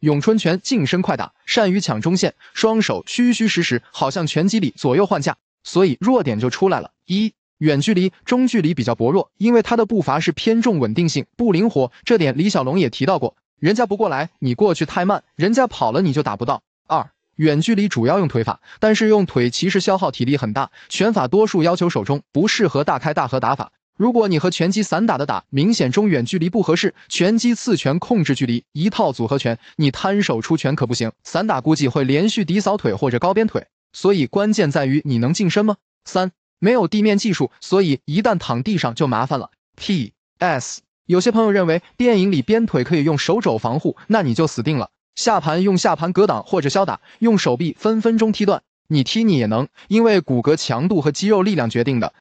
咏春拳近身快打，善于抢中线，双手虚虚实实，好像拳击里左右换架，所以弱点就出来了。一远距离、中距离比较薄弱，因为他的步伐是偏重，稳定性不灵活，这点李小龙也提到过，人家不过来，你过去太慢，人家跑了你就打不到。二远距离主要用腿法，但是用腿其实消耗体力很大，拳法多数要求手中，不适合大开大合打法。如果你和拳击、散打的打，明显中远距离不合适，拳击刺拳控制距离，一套组合拳，你摊手出拳可不行，散打估计会连续底扫腿或者高鞭腿，所以关键在于你能近身吗？三，没有地面技术，所以一旦躺地上就麻烦了。PS，有些朋友认为电影里鞭腿可以用手肘防护，那你就死定了，下盘用下盘格挡或者削打，用手臂分分钟踢断，你踢你也能，因为骨骼强度和肌肉力量决定的。